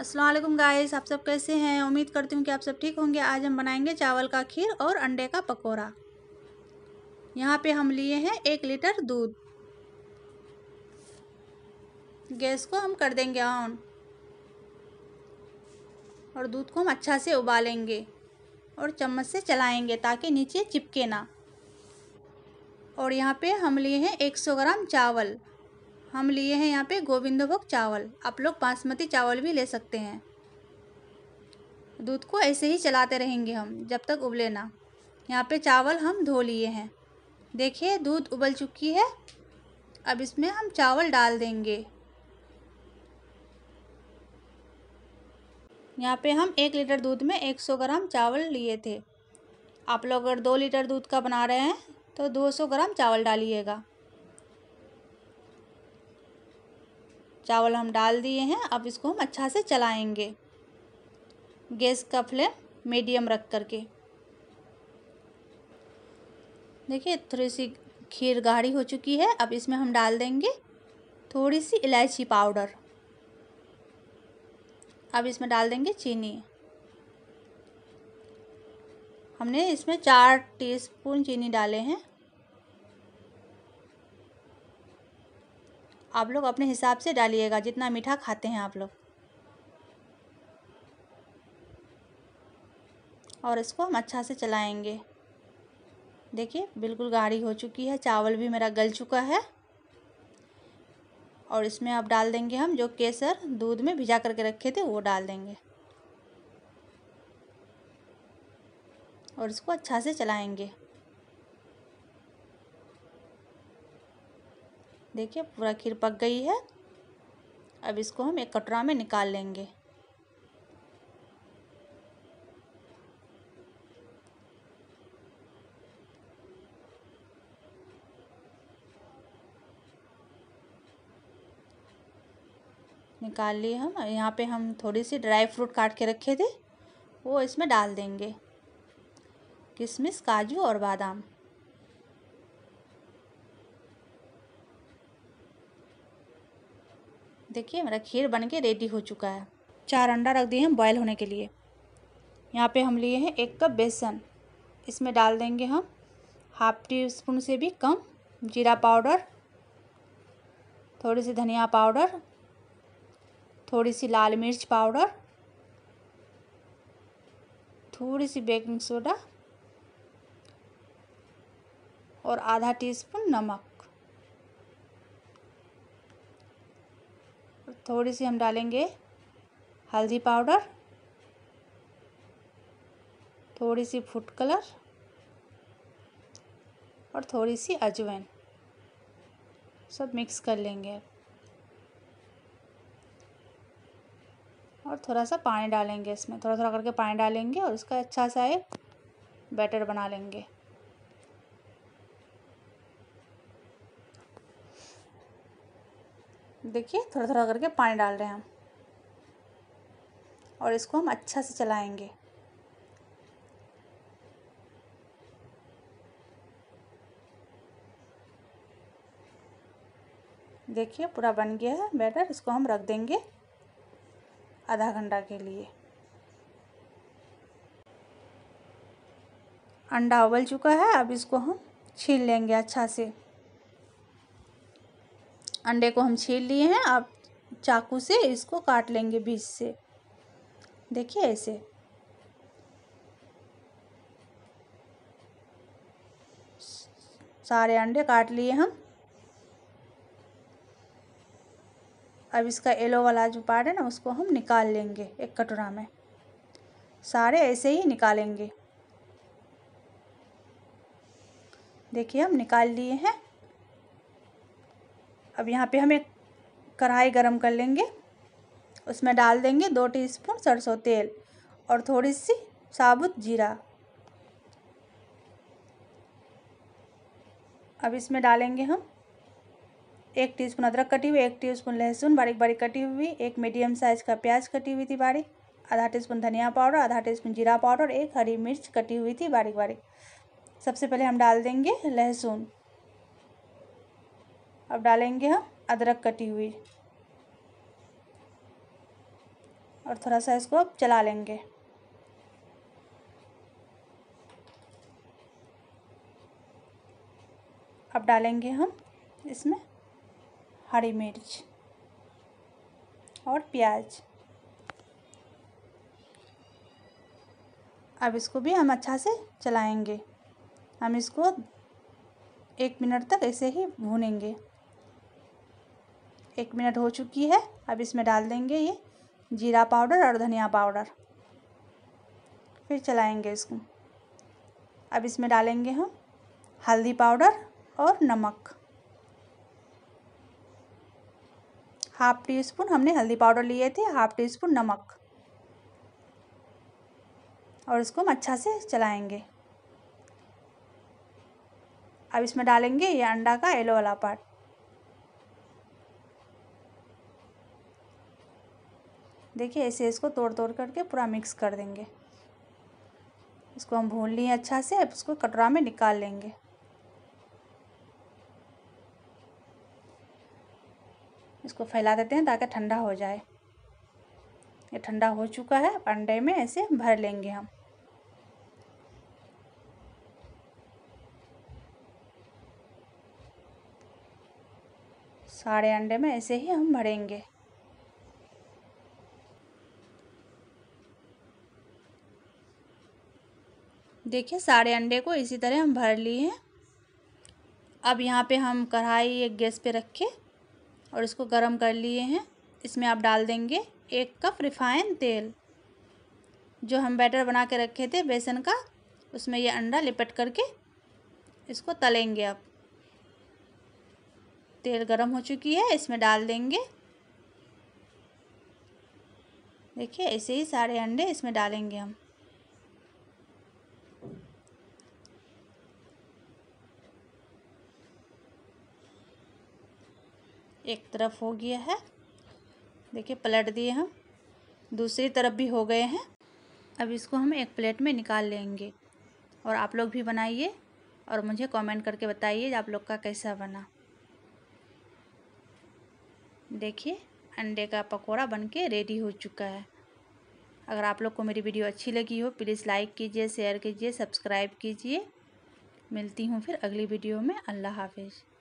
Aslam guys आप सब कैसे हैं उम्मीद करती हूँ कि आप सब ठीक होंगे आज हम बनाएंगे चावल का खीर और अंडे का पकोड़ा यहाँ पे हम लिए हैं एक लीटर दूध गैस को हम कर देंगे ऑन और दूध को हम अच्छा से उबालेंगे और चम्मच से चलाएंगे ताकि नीचे चिपके ना और यहाँ पे हम लिए हैं 100 ग्राम चावल हम लिए हैं यहाँ पे गोविंदभोग चावल आप लोग बासमती चावल भी ले सकते हैं दूध को ऐसे ही चलाते रहेंगे हम जब तक उबले ना यहाँ पे चावल हम धो लिए हैं देखिए दूध उबल चुकी है अब इसमें हम चावल डाल देंगे यहाँ पे हम एक लीटर दूध में एक सौ ग्राम चावल लिए थे आप लोग अगर दो लीटर दूध का बना रहे हैं तो दो सौ ग्राम चावल डालिएगा चावल हम डाल दिए हैं अब इसको हम अच्छा से चलाएंगे गैस का फ्लेम मीडियम रख कर के देखिए थोड़ी सी खीर गाढ़ी हो चुकी है अब इसमें हम डाल देंगे थोड़ी सी इलायची पाउडर अब इसमें डाल देंगे चीनी हमने इसमें चार टीस्पून चीनी डाले हैं आप लोग अपने हिसाब से डालिएगा जितना मीठा खाते हैं आप लोग और इसको हम अच्छा से चलाएंगे देखिए बिल्कुल गाढ़ी हो चुकी है चावल भी मेरा गल चुका है और इसमें अब डाल देंगे हम जो केसर दूध में भिजा करके रखे थे वो डाल देंगे और इसको अच्छा से चलाएंगे देखिए पूरा खीर पक गई है अब इसको हम एक कटोरा में निकाल लेंगे निकाल लिए हम यहाँ पे हम थोड़ी सी ड्राई फ्रूट काट के रखे थे वो इसमें डाल देंगे किशमिश काजू और बादाम देखिए मेरा खीर बन के रेडी हो चुका है चार अंडा रख दिए हैं बॉयल होने के लिए यहाँ पे हम लिए हैं एक कप बेसन इसमें डाल देंगे हम हाफ टी स्पून से भी कम जीरा पाउडर थोड़ी सी धनिया पाउडर थोड़ी सी लाल मिर्च पाउडर थोड़ी सी बेकिंग सोडा और आधा टीस्पून नमक थोड़ी सी हम डालेंगे हल्दी पाउडर थोड़ी सी फूड कलर और थोड़ी सी अजवाइन सब मिक्स कर लेंगे और थोड़ा सा पानी डालेंगे इसमें थोड़ा थोड़ा करके पानी डालेंगे और उसका अच्छा सा एक बैटर बना लेंगे देखिए थोड़ा थोड़ा करके पानी डाल रहे हैं हम और इसको हम अच्छा से चलाएंगे देखिए पूरा बन गया है बैटर इसको हम रख देंगे आधा घंटा के लिए अंडा उबल चुका है अब इसको हम छील लेंगे अच्छा से अंडे को हम छील लिए हैं आप चाकू से इसको काट लेंगे बीज से देखिए ऐसे सारे अंडे काट लिए हम अब इसका येलो वाला जो पार्ट है ना उसको हम निकाल लेंगे एक कटोरा में सारे ऐसे ही निकालेंगे देखिए हम निकाल लिए हैं अब यहाँ पे हमें कढ़ाई गरम कर लेंगे उसमें डाल देंगे दो टीस्पून सरसों तेल और थोड़ी सी साबुत जीरा अब इसमें डालेंगे हम एक टीस्पून अदरक कटी हुई एक टीस्पून लहसुन बारीक बारीक कटी हुई एक मीडियम साइज़ का प्याज कटी हुई थी बारीक आधा टीस्पून धनिया पाउडर आधा टीस्पून जीरा पाउडर एक हरी मिर्च कटी हुई थी बारीक बारीक सबसे पहले हम डाल देंगे लहसुन अब डालेंगे हम अदरक कटी हुई और थोड़ा सा इसको अब चला लेंगे अब डालेंगे हम इसमें हरी मिर्च और प्याज अब इसको भी हम अच्छा से चलाएंगे हम इसको एक मिनट तक ऐसे ही भूनेंगे एक मिनट हो चुकी है अब इसमें डाल देंगे ये जीरा पाउडर और धनिया पाउडर फिर चलाएंगे इसको अब इसमें डालेंगे हम हल्दी पाउडर और नमक हाफ टी स्पून हमने हल्दी पाउडर लिए थे हाफ टी स्पून नमक और इसको हम अच्छा से चलाएंगे अब इसमें डालेंगे ये अंडा का येलो वाला पार्ट देखिए ऐसे इसको तोड़ तोड़ करके पूरा मिक्स कर देंगे इसको हम भून लिए अच्छा से अब इसको कटोरा में निकाल लेंगे इसको फैला देते हैं ताकि ठंडा हो जाए ये ठंडा हो चुका है अंडे में ऐसे भर लेंगे हम सारे अंडे में ऐसे ही हम भरेंगे देखिए सारे अंडे को इसी तरह हम भर लिए हैं अब यहाँ पे हम कढ़ाई एक गैस पे रखे और इसको गरम कर लिए हैं इसमें आप डाल देंगे एक कप रिफाइन तेल जो हम बैटर बना के रखे थे बेसन का उसमें ये अंडा लिपट करके इसको तलेंगे आप तेल गरम हो चुकी है इसमें डाल देंगे देखिए ऐसे ही सारे अंडे इसमें डालेंगे हम एक तरफ हो गया है देखिए पलट दिए हम दूसरी तरफ भी हो गए हैं अब इसको हम एक प्लेट में निकाल लेंगे और आप लोग भी बनाइए और मुझे कमेंट करके बताइए आप लोग का कैसा बना देखिए अंडे का पकौड़ा बनके रेडी हो चुका है अगर आप लोग को मेरी वीडियो अच्छी लगी हो प्लीज़ लाइक कीजिए शेयर कीजिए सब्सक्राइब कीजिए मिलती हूँ फिर अगली वीडियो में अल्लाह हाफिज़